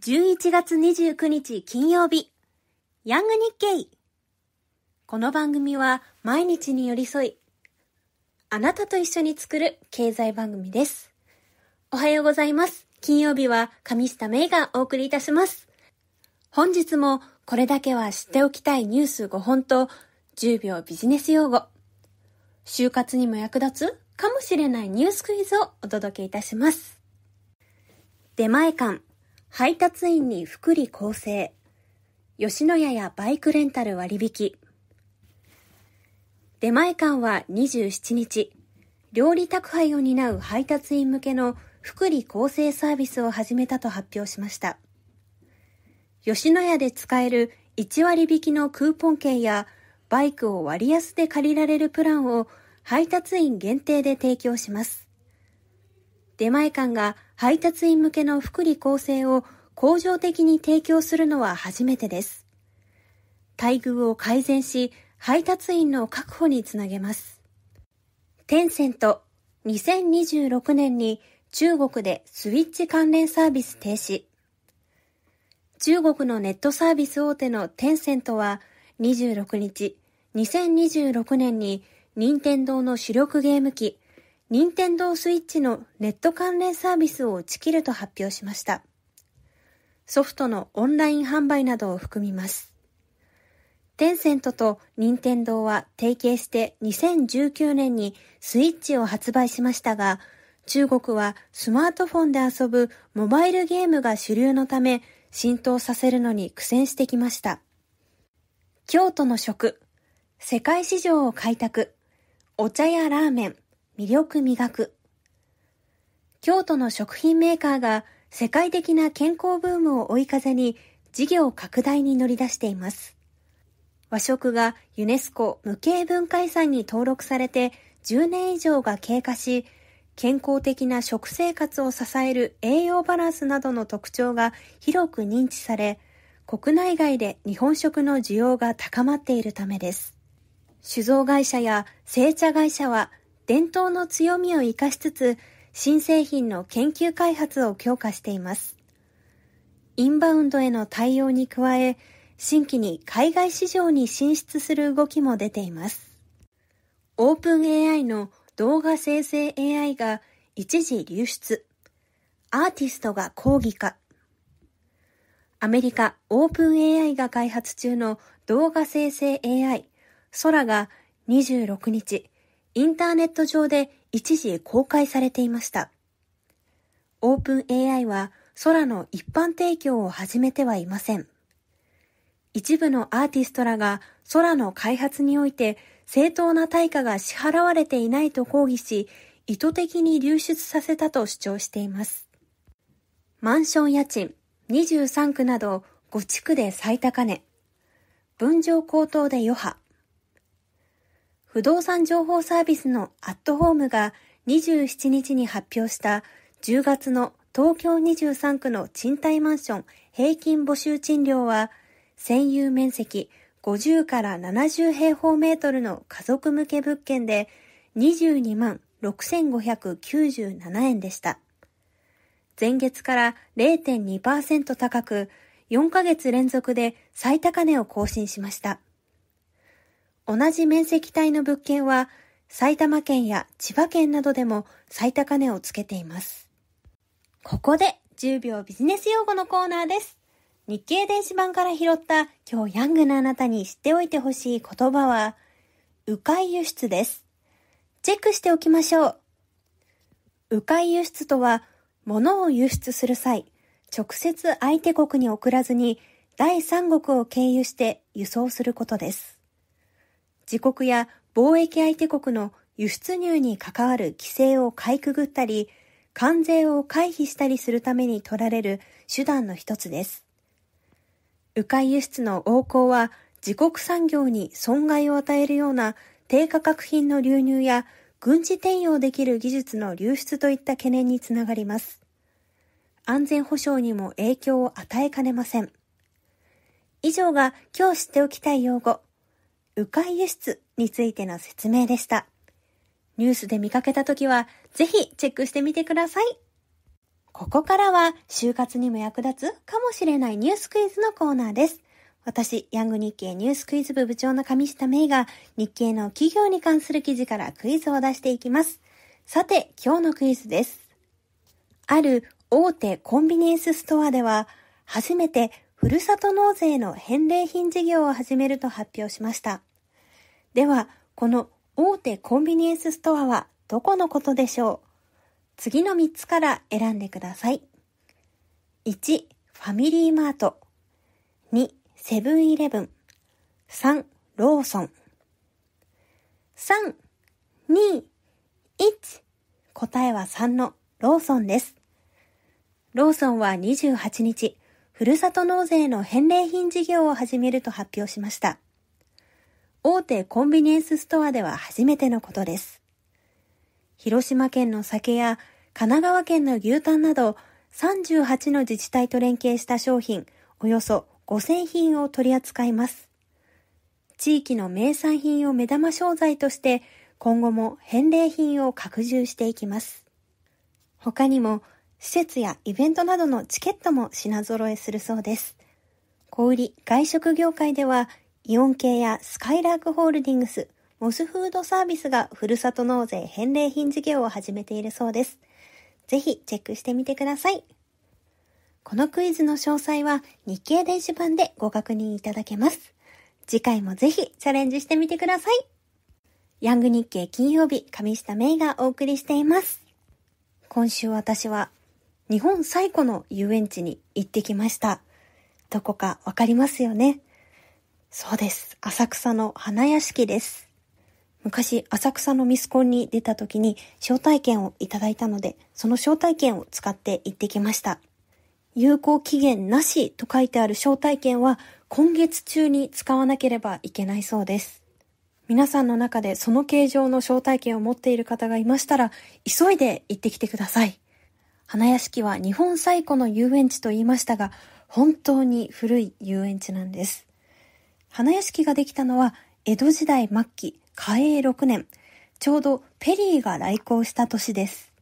11月29日金曜日、ヤング日経。この番組は毎日に寄り添い、あなたと一緒に作る経済番組です。おはようございます。金曜日は上下芽がお送りいたします。本日もこれだけは知っておきたいニュース5本と10秒ビジネス用語、就活にも役立つかもしれないニュースクイズをお届けいたします。出前館配達員に福利厚生。吉野家やバイクレンタル割引。出前館は27日、料理宅配を担う配達員向けの福利厚生サービスを始めたと発表しました。吉野家で使える1割引きのクーポン券やバイクを割安で借りられるプランを配達員限定で提供します。出前館が配達員向けの福利厚生を恒常的に提供するのは初めてです。待遇を改善し、配達員の確保につなげます。テンセント、2026年に中国でスイッチ関連サービス停止。中国のネットサービス大手のテンセントは26日、2026年に任天堂の主力ゲーム機任天堂スイッチのネット関連サービスを打ち切ると発表しました。ソフトのオンライン販売などを含みます。テンセントと任天堂は提携して2019年にスイッチを発売しましたが、中国はスマートフォンで遊ぶモバイルゲームが主流のため浸透させるのに苦戦してきました。京都の食、世界市場を開拓、お茶やラーメン、魅力磨く。京都の食品メーカーが世界的な健康ブームを追い風に事業拡大に乗り出しています。和食がユネスコ無形文化遺産に登録されて10年以上が経過し、健康的な食生活を支える栄養バランスなどの特徴が広く認知され、国内外で日本食の需要が高まっているためです。酒造会社や製茶会社は伝統の強みを生かしつつ、新製品の研究開発を強化しています。インバウンドへの対応に加え、新規に海外市場に進出する動きも出ています。オープン AI の動画生成 AI が一時流出。アーティストが抗議か。アメリカオープン AI が開発中の動画生成 AI 空が26日、インターネット上で一時公開されていました。オープン AI は空の一般提供を始めてはいません。一部のアーティストらが空の開発において正当な対価が支払われていないと抗議し、意図的に流出させたと主張しています。マンション家賃23区など5地区で最高値。分譲高騰で余波。不動産情報サービスのアットホームが27日に発表した10月の東京23区の賃貸マンション平均募集賃料は占有面積50から70平方メートルの家族向け物件で22万6597円でした。前月から0.2%高く4ヶ月連続で最高値を更新しました。同じ面積帯の物件は埼玉県や千葉県などでも最高値をつけています。ここで10秒ビジネス用語のコーナーです。日経電子版から拾った今日ヤングなあなたに知っておいてほしい言葉は、迂回輸出です。チェックしておきましょう。迂回輸出とは、物を輸出する際、直接相手国に送らずに第三国を経由して輸送することです。自国や貿易相手国の輸出入に関わる規制をかいくぐったり、関税を回避したりするために取られる手段の一つです。迂回輸出の横行は自国産業に損害を与えるような低価格品の流入や軍事転用できる技術の流出といった懸念につながります。安全保障にも影響を与えかねません。以上が今日知っておきたい用語。迂回輸出についての説明でした。ニュースで見かけた時は、ぜひチェックしてみてください。ここからは、就活にも役立つかもしれないニュースクイズのコーナーです。私、ヤング日経ニュースクイズ部部長の上下芽衣が、日経の企業に関する記事からクイズを出していきます。さて、今日のクイズです。ある大手コンビニエンスストアでは、初めてふるさと納税の返礼品事業を始めると発表しました。では、この大手コンビニエンスストアはどこのことでしょう次の3つから選んでください。1、ファミリーマート。2、セブンイレブン。3、ローソン。3、2、1。答えは3のローソンです。ローソンは28日、ふるさと納税の返礼品事業を始めると発表しました。大手コンビニエンスストアでは初めてのことです。広島県の酒や神奈川県の牛タンなど38の自治体と連携した商品およそ5000品を取り扱います。地域の名産品を目玉商材として今後も返礼品を拡充していきます。他にも施設やイベントなどのチケットも品揃えするそうです。小売外食業界では、イオン系やスカイラークホールディングス、モスフードサービスがふるさと納税返礼品事業を始めているそうです。ぜひチェックしてみてください。このクイズの詳細は日経電子版でご確認いただけます。次回もぜひチャレンジしてみてください。ヤング日経金曜日、上下芽衣がお送りしています。今週私は日本最古の遊園地に行ってきました。どこかわかりますよねそうです。浅草の花屋敷です。昔、浅草のミスコンに出た時に招待券をいただいたので、その招待券を使って行ってきました。有効期限なしと書いてある招待券は今月中に使わなければいけないそうです。皆さんの中でその形状の招待券を持っている方がいましたら、急いで行ってきてください。花屋敷は日本最古の遊園地と言いましたが、本当に古い遊園地なんです。花屋敷ができたのは江戸時代末期、嘉永6年、ちょうどペリーが来航した年です。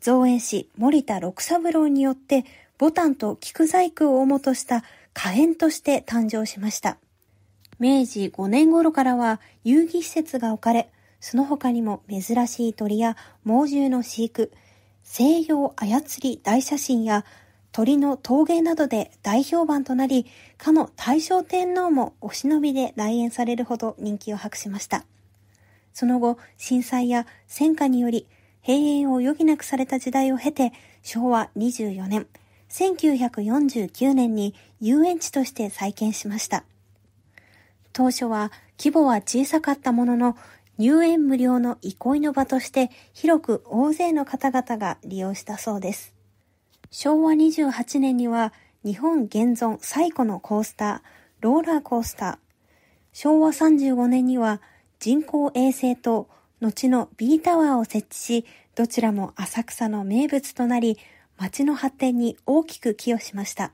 造園師森田六三郎によって、ボタンと菊細工を主とした花園として誕生しました。明治5年頃からは遊戯施設が置かれ、その他にも珍しい鳥や猛獣の飼育、西洋操り大写真や鳥の陶芸などで大評判となり、かの大正天皇もお忍びで来園されるほど人気を博しました。その後、震災や戦火により閉園を余儀なくされた時代を経て、昭和24年、1949年に遊園地として再建しました。当初は規模は小さかったものの、入園無料の憩いの場として広く大勢の方々が利用したそうです。昭和28年には日本現存最古のコースター、ローラーコースター。昭和35年には人工衛星と後の B タワーを設置し、どちらも浅草の名物となり、街の発展に大きく寄与しました。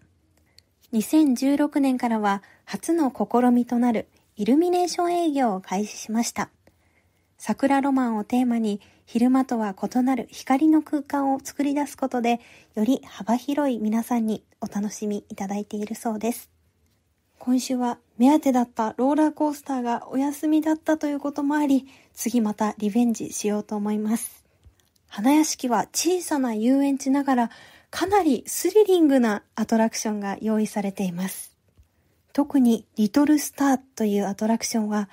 2016年からは初の試みとなるイルミネーション営業を開始しました。桜ロマンをテーマに昼間とは異なる光の空間を作り出すことでより幅広い皆さんにお楽しみいただいているそうです今週は目当てだったローラーコースターがお休みだったということもあり次またリベンジしようと思います花屋敷は小さな遊園地ながらかなりスリリングなアトラクションが用意されています特にリトルスターというアトラクションは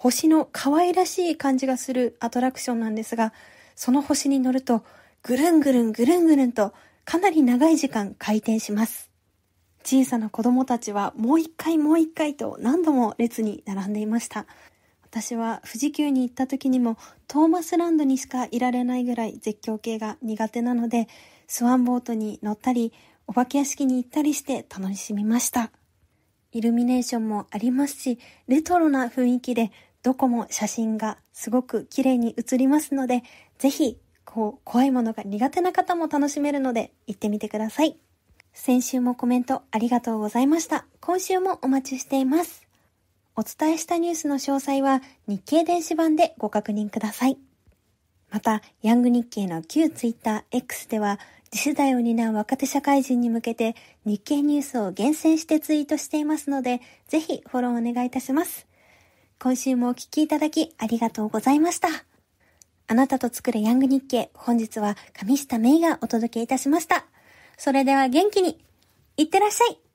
星の可愛らしい感じがするアトラクションなんですが、その星に乗ると、ぐるんぐるんぐるんぐるんと、かなり長い時間回転します。小さな子供たちはもう一回もう一回と何度も列に並んでいました。私は富士急に行った時にもトーマスランドにしかいられないぐらい絶叫系が苦手なのでスワンボートに乗ったりお化け屋敷に行ったりして楽しみましたイルミネーションもありますしレトロな雰囲気でどこも写真がすごく綺麗に写りますので、ぜひ、こう、怖いものが苦手な方も楽しめるので、行ってみてください。先週もコメントありがとうございました。今週もお待ちしています。お伝えしたニュースの詳細は日経電子版でご確認ください。また、ヤング日経の旧ツイッター X では、次世代を担う若手社会人に向けて日経ニュースを厳選してツイートしていますので、ぜひフォローお願いいたします。今週もお聴きいただきありがとうございました。あなたと作るヤング日経、本日は上下芽衣がお届けいたしました。それでは元気に、いってらっしゃい